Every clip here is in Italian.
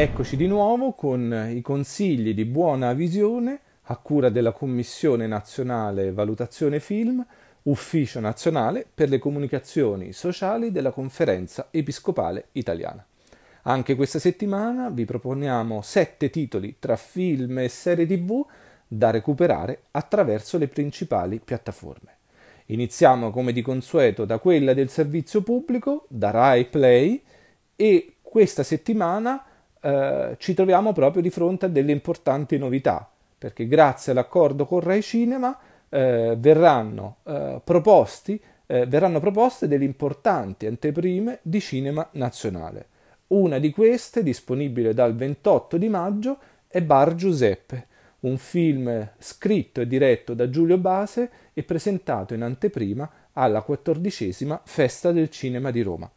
Eccoci di nuovo con i consigli di buona visione a cura della Commissione Nazionale Valutazione Film, Ufficio Nazionale per le Comunicazioni Sociali della Conferenza Episcopale Italiana. Anche questa settimana vi proponiamo sette titoli tra film e serie tv da recuperare attraverso le principali piattaforme. Iniziamo come di consueto da quella del servizio pubblico, da Rai Play, e questa settimana eh, ci troviamo proprio di fronte a delle importanti novità, perché grazie all'accordo con Rai Cinema eh, verranno, eh, proposti, eh, verranno proposte delle importanti anteprime di cinema nazionale. Una di queste, disponibile dal 28 di maggio, è Bar Giuseppe, un film scritto e diretto da Giulio Base e presentato in anteprima alla quattordicesima Festa del Cinema di Roma.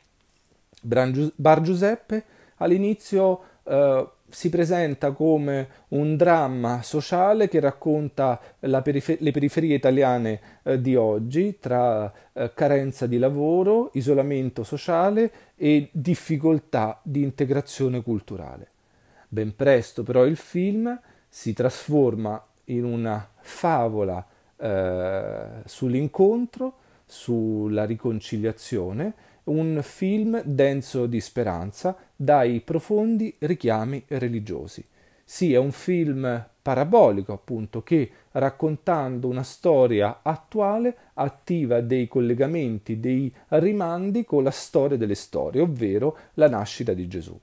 Bar Giuseppe all'inizio eh, si presenta come un dramma sociale che racconta perifer- le periferie italiane eh, di oggi tra eh, carenza di lavoro, isolamento sociale e difficoltà di integrazione culturale. Ben presto però il film si trasforma in una favola eh, sull'incontro, sulla riconciliazione, un film denso di speranza dai profondi richiami religiosi. Sì, è un film parabolico, appunto, che raccontando una storia attuale attiva dei collegamenti, dei rimandi con la storia delle storie, ovvero la nascita di Gesù.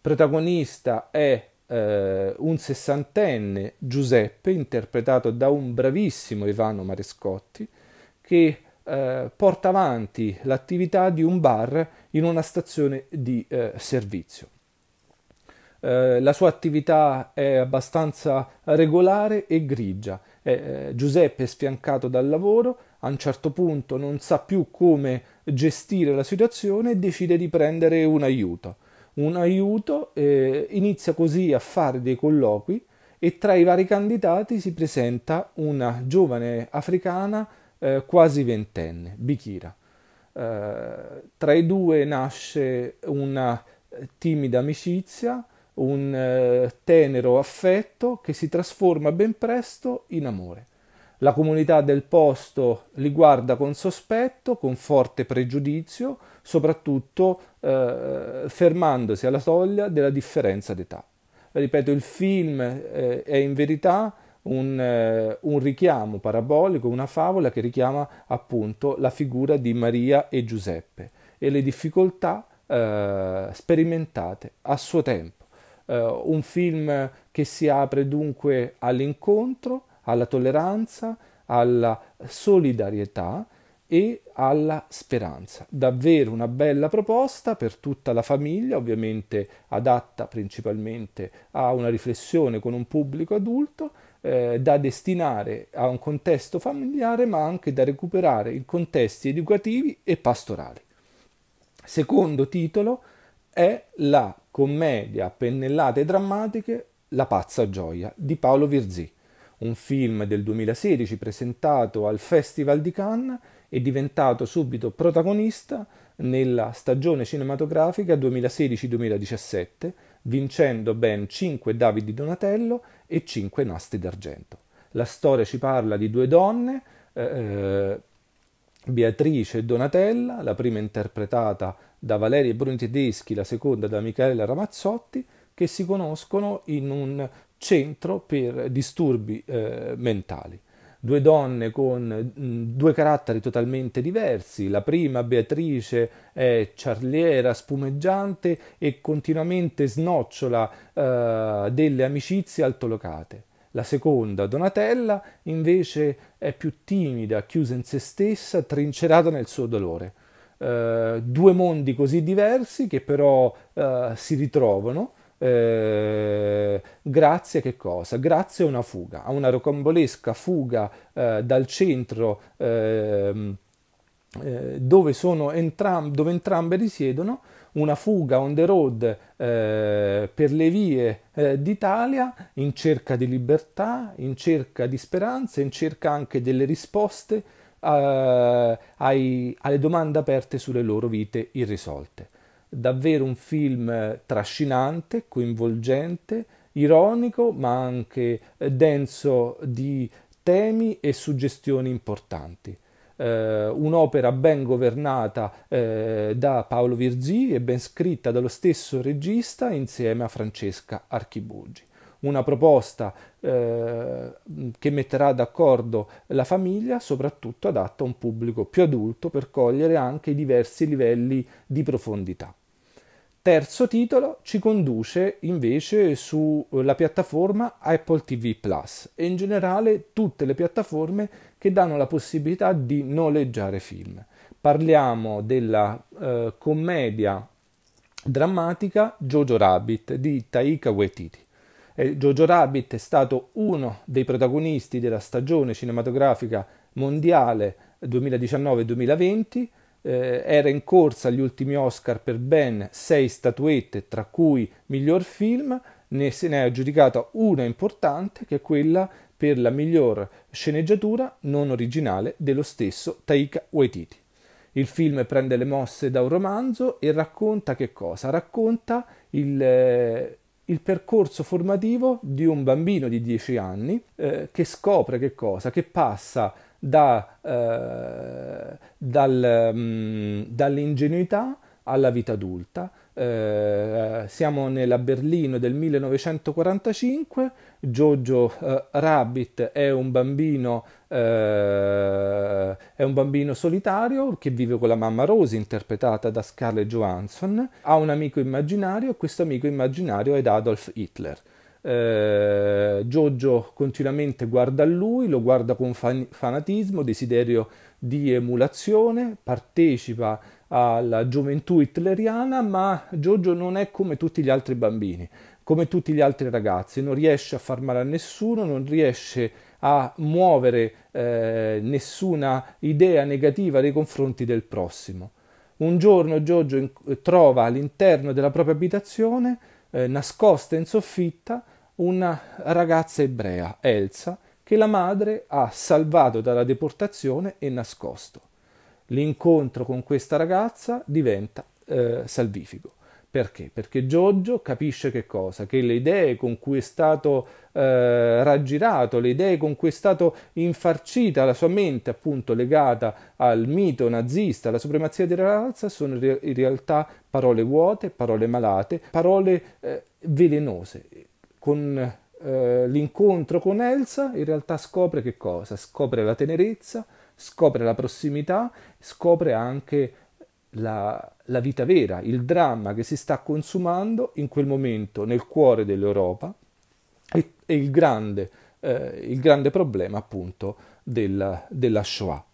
Protagonista è eh, un sessantenne Giuseppe, interpretato da un bravissimo Ivano Marescotti, che eh, porta avanti l'attività di un bar in una stazione di eh, servizio. Eh, la sua attività è abbastanza regolare e grigia. Eh, Giuseppe è sfiancato dal lavoro, a un certo punto non sa più come gestire la situazione e decide di prendere un aiuto. Un aiuto inizia così a fare dei colloqui e tra i vari candidati si presenta una giovane africana eh, quasi ventenne, Bikira. Eh, tra i due nasce una timida amicizia, un eh, tenero affetto che si trasforma ben presto in amore. La comunità del posto li guarda con sospetto, con forte pregiudizio, soprattutto eh, fermandosi alla soglia della differenza d'età. Ripeto, il film eh, è in verità un, eh, un, richiamo parabolico, una favola che richiama appunto la figura di Maria e Giuseppe e le difficoltà eh, sperimentate a suo tempo. Eh, un film che si apre dunque all'incontro, alla tolleranza, alla solidarietà e alla speranza. Davvero una bella proposta per tutta la famiglia, ovviamente adatta principalmente a una riflessione con un pubblico adulto, eh, da destinare a un contesto familiare ma anche da recuperare in contesti educativi e pastorali. Secondo titolo è la commedia a pennellate drammatiche La pazza gioia di Paolo Virzì, un film del 2016 presentato al Festival di Cannes è diventato subito protagonista nella stagione cinematografica 2016-2017, vincendo ben 5 David di Donatello e 5 Nasti d'Argento. La storia ci parla di due donne, eh, eh Beatrice e Donatella, la prima interpretata da Valeria Bruni Tedeschi, la seconda da Michaela Ramazzotti, che si conoscono in un centro per disturbi eh, mentali due donne con mm, due caratteri totalmente diversi. La prima, Beatrice, è ciarliera, spumeggiante e continuamente snocciola eh, delle amicizie altolocate. La seconda, Donatella, invece è più timida, chiusa in se stessa, trincerata nel suo dolore. Eh, due mondi così diversi che però eh, si ritrovano eh, grazie che cosa? Grazie a una fuga, a una rocambolesca fuga eh, dal centro ehm, eh, dove, sono entram- dove entrambe risiedono, una fuga on the road eh, per le vie eh, d'Italia in cerca di libertà, in cerca di speranza, in cerca anche delle risposte eh, ai, alle domande aperte sulle loro vite irrisolte davvero un film eh, trascinante, coinvolgente, ironico, ma anche eh, denso di temi e suggestioni importanti. Eh, un'opera ben governata eh, da Paolo Virzì e ben scritta dallo stesso regista insieme a Francesca Archibugi. Una proposta eh, che metterà d'accordo la famiglia, soprattutto adatta a un pubblico più adulto per cogliere anche i diversi livelli di profondità terzo titolo ci conduce invece sulla eh, piattaforma Apple TV Plus e in generale tutte le piattaforme che danno la possibilità di noleggiare film. Parliamo della eh, commedia drammatica Jojo Rabbit di Taika Waititi. Eh, Jojo Rabbit è stato uno dei protagonisti della stagione cinematografica mondiale 2019-2020 eh, era in corsa agli ultimi Oscar per ben sei statuette, tra cui miglior film, ne se ne è aggiudicata una importante che è quella per la miglior sceneggiatura non originale dello stesso Taika Waititi. Il film prende le mosse da un romanzo e racconta che cosa? Racconta il, eh, il percorso formativo di un bambino di 10 anni eh, che scopre che cosa? Che passa da, eh, dal, mh, mm, dall'ingenuità alla vita adulta. Eh, siamo nella Berlino del 1945, Giorgio eh, Rabbit è un, bambino, eh, è un bambino solitario che vive con la mamma Rose, interpretata da Scarlett Johansson, ha un amico immaginario e questo amico immaginario è Adolf Hitler. Eh, Giorgio continuamente guarda a lui, lo guarda con fan- fanatismo, desiderio di emulazione, partecipa alla gioventù hitleriana, ma Giorgio non è come tutti gli altri bambini, come tutti gli altri ragazzi, non riesce a far male a nessuno, non riesce a muovere eh, nessuna idea negativa nei confronti del prossimo. Un giorno Giorgio in- trova all'interno della propria abitazione, eh, nascosta in soffitta, una ragazza ebrea, Elsa, che la madre ha salvato dalla deportazione e nascosto. L'incontro con questa ragazza diventa eh, salvifico. Perché? Perché Giorgio capisce che cosa? Che le idee con cui è stato eh, raggirato, le idee con cui è stato infarcita la sua mente, appunto legata al mito nazista, alla supremazia della razza, sono in realtà parole vuote, parole malate, parole eh, velenose con eh, l'incontro con Elsa, in realtà scopre che cosa? Scopre la tenerezza, scopre la prossimità, scopre anche la, la vita vera, il dramma che si sta consumando in quel momento nel cuore dell'Europa e, e il, grande, eh, il, grande, problema appunto della, della Shoah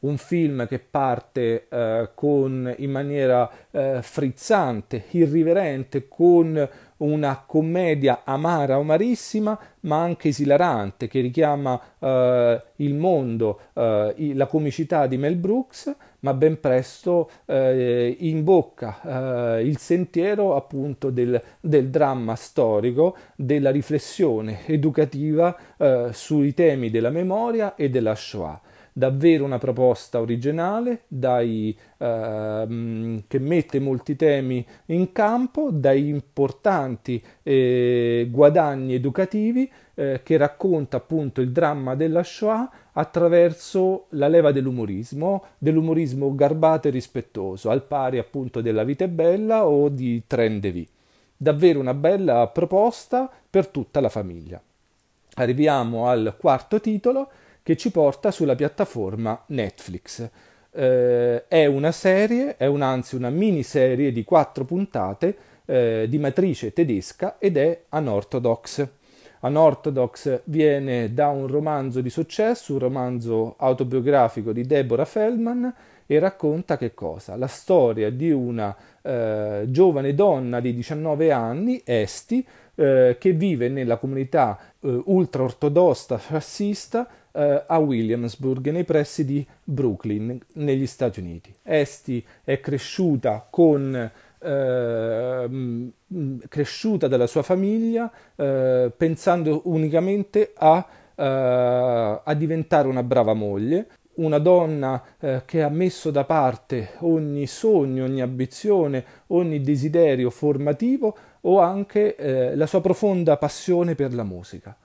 un film che parte eh, con, in maniera eh, frizzante, irriverente, con una commedia amara amarissima ma anche esilarante che richiama eh, il mondo, eh, la comicità di Mel Brooks, ma ben presto eh, imbocca eh, il sentiero appunto del, del, dramma storico, della riflessione educativa eh, sui temi della memoria e della Shoah davvero una proposta originale, dai, ehm, che mette molti temi in campo, dai importanti eh, guadagni educativi eh, che racconta appunto il dramma della Shoah attraverso la leva dell'umorismo, dell'umorismo garbato e rispettoso, al pari appunto della Vita è Bella o di Trendevi. Davvero una bella proposta per tutta la famiglia. Arriviamo al quarto titolo, che ci porta sulla piattaforma Netflix. Eh, è una serie, è un, anzi una miniserie di quattro puntate eh, di matrice tedesca ed è Unorthodox. Unorthodox viene da un romanzo di successo, un romanzo autobiografico di Deborah Feldman e racconta che cosa? La storia di una eh, giovane donna di 19 anni, Esti, eh, che vive nella comunità eh, ultraortodossa fascista eh, a Williamsburg, nei pressi di Brooklyn, negli Stati Uniti. Esti è cresciuta con eh, mm, mm, cresciuta dalla sua famiglia eh, pensando unicamente a, eh, a, diventare una brava moglie, una donna eh, che ha messo da parte ogni sogno, ogni ambizione, ogni desiderio formativo o anche eh, la sua profonda passione per la musica.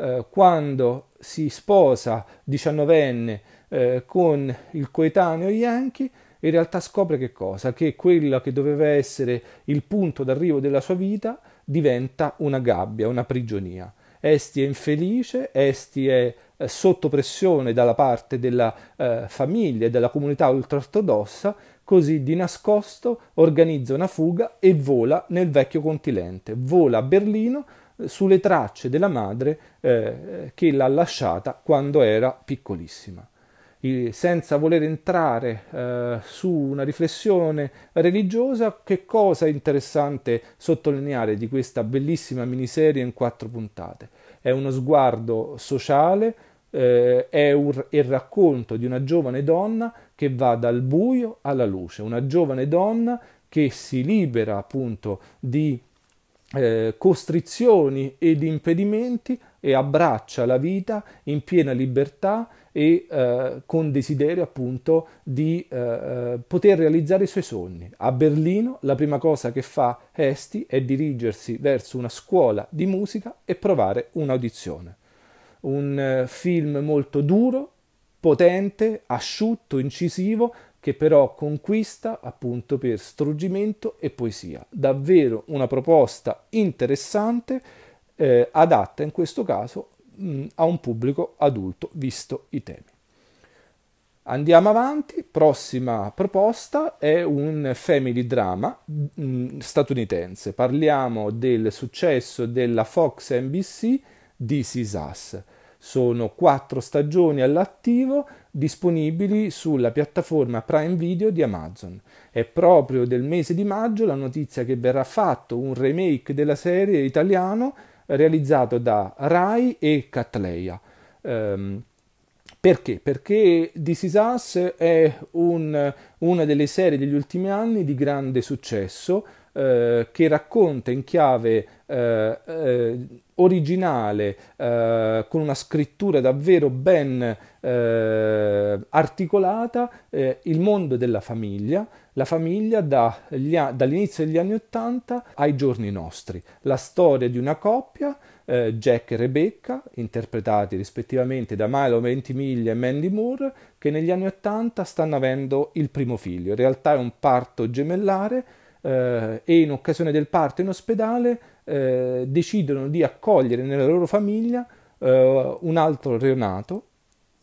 Eh, quando si sposa diciannovenne eh, con il coetaneo Yankee, in realtà scopre che cosa? Che quello che doveva essere il punto d'arrivo della sua vita diventa una gabbia, una prigionia. Esti è infelice, Esti è eh, sotto pressione dalla parte della eh, famiglia e della comunità ultraortodossa, così di nascosto organizza una fuga e vola nel vecchio continente, vola a Berlino sulle tracce della madre eh, che l'ha lasciata quando era piccolissima. E senza voler entrare eh, su una riflessione religiosa, che cosa è interessante sottolineare di questa bellissima miniserie in quattro puntate? È uno sguardo sociale, eh, è un, il racconto di una giovane donna che va dal buio alla luce, una giovane donna che si libera appunto di eh, costrizioni ed impedimenti e abbraccia la vita in piena libertà e eh, con desiderio appunto di eh, eh poter realizzare i suoi sogni. A Berlino la prima cosa che fa Esti è dirigersi verso una scuola di musica e provare un'audizione. Un eh, film molto duro, potente, asciutto, incisivo, che però conquista appunto per struggimento e poesia. Davvero una proposta interessante, eh, adatta in questo caso mh, mm, a un pubblico adulto, visto i temi. Andiamo avanti, prossima proposta è un family drama mh, mm, statunitense. Parliamo del successo della Fox NBC di Cisas. Sono quattro stagioni all'attivo disponibili sulla piattaforma Prime Video di Amazon. È proprio del mese di maggio la notizia che verrà fatto un remake della serie italiano realizzato da Rai e Catleia. Um, ehm, perché? Perché This Is Us è un, una delle serie degli ultimi anni di grande successo, eh, che racconta in chiave eh, eh originale, eh, con una scrittura davvero ben articolata, il mondo della famiglia, la famiglia dagli, dall'inizio degli anni Ottanta ai giorni nostri, la storia di una coppia, eh, Jack e Rebecca, interpretati rispettivamente da Milo Ventimiglia e Mandy Moore, che negli anni Ottanta stanno avendo il primo figlio. In realtà è un parto gemellare eh, e in occasione del parto in ospedale eh, decidono di accogliere nella loro famiglia eh, un altro neonato,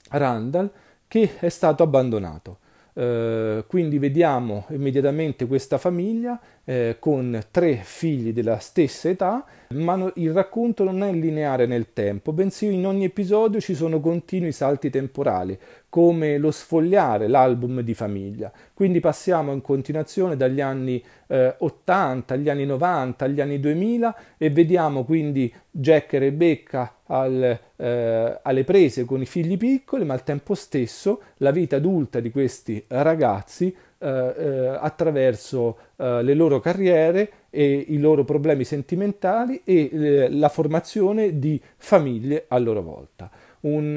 Randall, che è stato abbandonato. Eh, quindi vediamo immediatamente questa famiglia eh, con tre figli della stessa età, ma no, il racconto non è lineare nel tempo, bensì in ogni episodio ci sono continui salti temporali, come lo sfogliare l'album di famiglia. Quindi passiamo in continuazione dagli anni eh, 80 agli anni 90 agli anni 2000 e vediamo quindi Jack e Rebecca al, eh, alle prese con i figli piccoli, ma al tempo stesso la vita adulta di questi ragazzi eh, eh, attraverso eh, le loro carriere e i loro problemi sentimentali e la formazione di famiglie a loro volta. Un,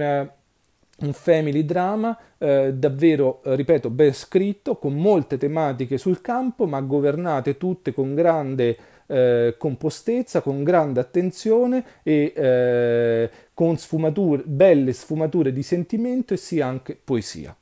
un family drama eh, davvero, ripeto, ben scritto, con molte tematiche sul campo, ma governate tutte con grande eh, compostezza, con grande attenzione e eh, con sfumature, belle sfumature di sentimento e sì anche poesia.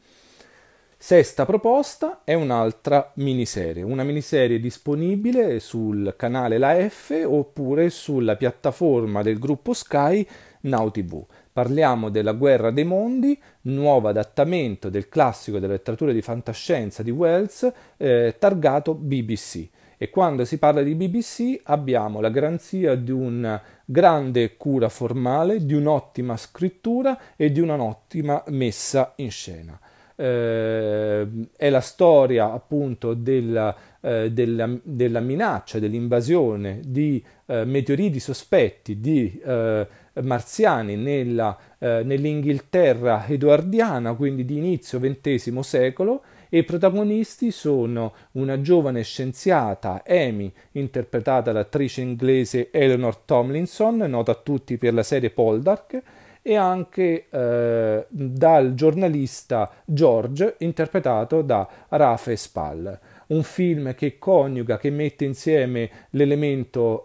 Sesta proposta è un'altra miniserie, una miniserie disponibile sul canale La F oppure sulla piattaforma del gruppo Sky Now TV. Parliamo della Guerra dei Mondi, nuovo adattamento del classico della letteratura di fantascienza di Wells, eh, targato BBC. E quando si parla di BBC abbiamo la garanzia di una grande cura formale, di un'ottima scrittura e di un'ottima messa in scena eh, è la storia appunto della, eh, della, della minaccia, dell'invasione di eh, meteoriti sospetti di eh, marziani nella, eh, nell'Inghilterra edoardiana, quindi di inizio XX secolo, e i protagonisti sono una giovane scienziata, Amy, interpretata dall'attrice inglese Eleanor Tomlinson, nota a tutti per la serie Poldark, e anche eh, dal giornalista George interpretato da Rafe Spall. Un film che coniuga, che mette insieme l'elemento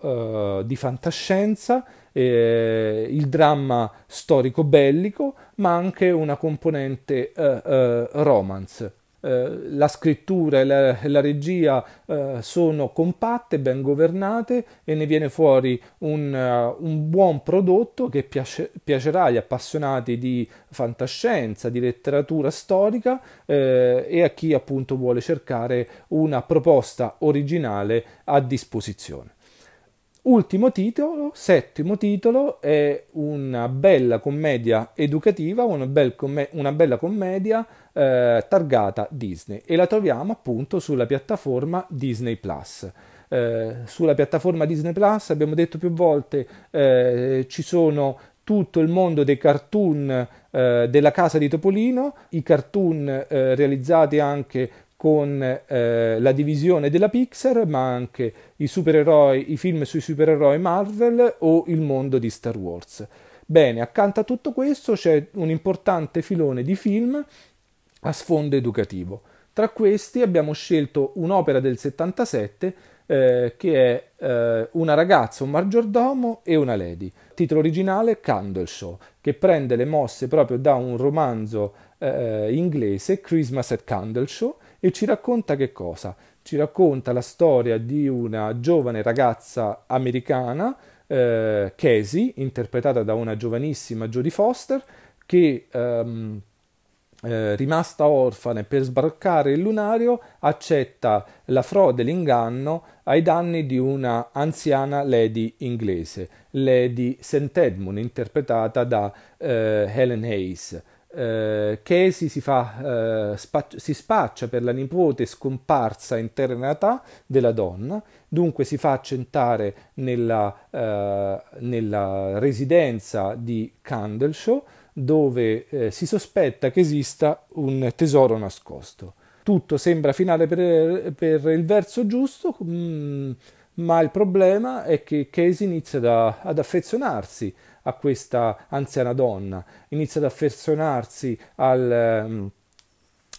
eh, di fantascienza, eh, il dramma storico-bellico, ma anche una componente eh, eh, romance. Eh, la scrittura e la, la regia eh, sono compatte, ben governate e ne viene fuori un, uh, un buon prodotto che piace, piacerà agli appassionati di fantascienza, di letteratura storica eh, e a chi appunto vuole cercare una proposta originale a disposizione. Ultimo titolo, settimo titolo, è una bella commedia educativa, una, bel comm- una bella commedia eh, targata Disney e la troviamo appunto sulla piattaforma Disney Plus. Eh, sulla piattaforma Disney Plus abbiamo detto più volte eh, ci sono tutto il mondo dei cartoon eh, della casa di Topolino, i cartoon eh, realizzati anche con eh, la divisione della Pixar, ma anche i supereroi, i film sui supereroi Marvel o il mondo di Star Wars. Bene, accanto a tutto questo c'è un importante filone di film a sfondo educativo. Tra questi abbiamo scelto un'opera del 77 eh, che è eh, Una ragazza, un maggiordomo e una lady. Titolo originale Candleshaw, che prende le mosse proprio da un romanzo eh, inglese, Christmas at Candleshaw, e ci racconta che cosa? Ci racconta la storia di una giovane ragazza americana, eh, Casey, interpretata da una giovanissima Jodie Foster, che... Ehm, eh, rimasta orfana e per sbroccare il lunario accetta la frode e l'inganno ai danni di una anziana lady inglese, Lady St. Edmund, interpretata da eh, Helen Hayes. Eh, Casey si, fa, eh, spac- si, spaccia per la nipote scomparsa in terra natà della donna, dunque si fa accentare nella, eh, nella residenza di Candleshaw dove eh, si sospetta che esista un tesoro nascosto. Tutto sembra finale per, per il verso giusto. Mh, mm, ma il problema è che Casey inizia da, ad affezionarsi a questa anziana donna, inizia ad affezionarsi al, ehm,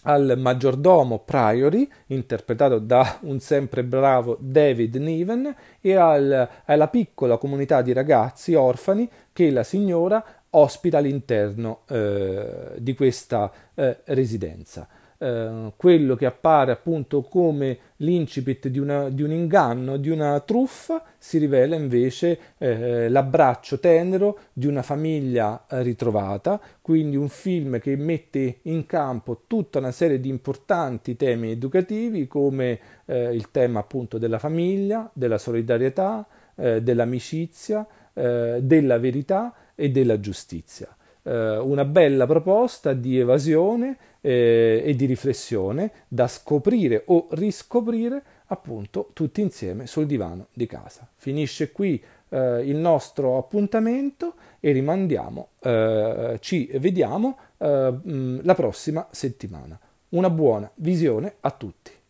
al maggiordomo Priory, interpretato da un sempre bravo David Niven, e al, alla piccola comunità di ragazzi orfani che la signora ospita all'interno eh, di questa eh, residenza. Ehm, quello che appare appunto come l'incipit di, una, di un inganno, di una truffa, si rivela invece eh, l'abbraccio tenero di una famiglia eh, ritrovata, quindi un film che mette in campo tutta una serie di importanti temi educativi come eh, il tema appunto della famiglia, della solidarietà, eh, dell'amicizia, eh, della verità e della giustizia. una bella proposta di evasione eh, e di riflessione da scoprire o riscoprire appunto tutti insieme sul divano di casa. Finisce qui eh, il nostro appuntamento e rimandiamo, eh, ci vediamo eh, la prossima settimana. Una buona visione a tutti.